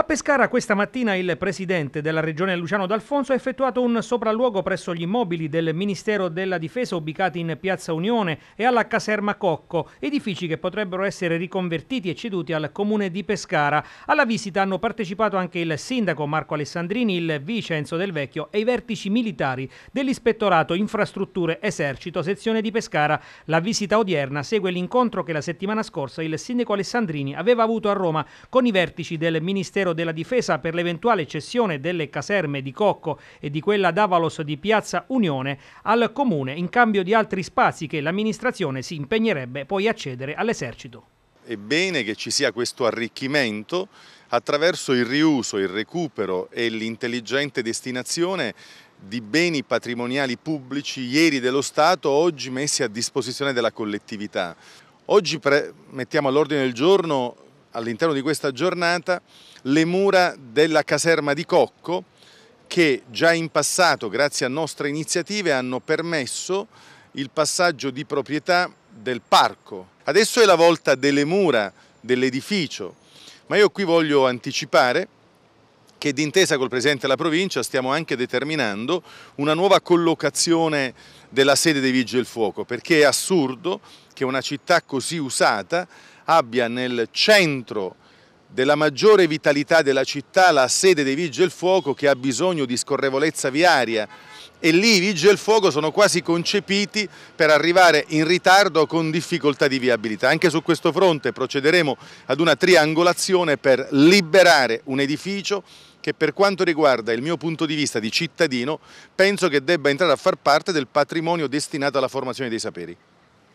A Pescara questa mattina il presidente della regione Luciano D'Alfonso ha effettuato un sopralluogo presso gli immobili del Ministero della Difesa ubicati in Piazza Unione e alla caserma Cocco, edifici che potrebbero essere riconvertiti e ceduti al comune di Pescara. Alla visita hanno partecipato anche il sindaco Marco Alessandrini, il vice Del Vecchio e i vertici militari dell'ispettorato Infrastrutture Esercito sezione di Pescara. La visita odierna segue l'incontro che la settimana scorsa il sindaco Alessandrini aveva avuto a Roma con i vertici del Ministero Ministero della Difesa per l'eventuale cessione delle caserme di Cocco e di quella d'Avalos di Piazza Unione al Comune in cambio di altri spazi che l'amministrazione si impegnerebbe poi a cedere all'esercito. È bene che ci sia questo arricchimento attraverso il riuso, il recupero e l'intelligente destinazione di beni patrimoniali pubblici ieri dello Stato, oggi messi a disposizione della collettività. Oggi mettiamo all'ordine del giorno all'interno di questa giornata le mura della caserma di Cocco che già in passato, grazie a nostre iniziative, hanno permesso il passaggio di proprietà del parco. Adesso è la volta delle mura dell'edificio, ma io qui voglio anticipare che d'intesa col Presidente della Provincia stiamo anche determinando una nuova collocazione della sede dei Vigili del Fuoco, perché è assurdo che una città così usata abbia nel centro della maggiore vitalità della città la sede dei Vigili del Fuoco che ha bisogno di scorrevolezza viaria e lì i Vigili del Fuoco sono quasi concepiti per arrivare in ritardo con difficoltà di viabilità. Anche su questo fronte procederemo ad una triangolazione per liberare un edificio che per quanto riguarda il mio punto di vista di cittadino penso che debba entrare a far parte del patrimonio destinato alla formazione dei saperi.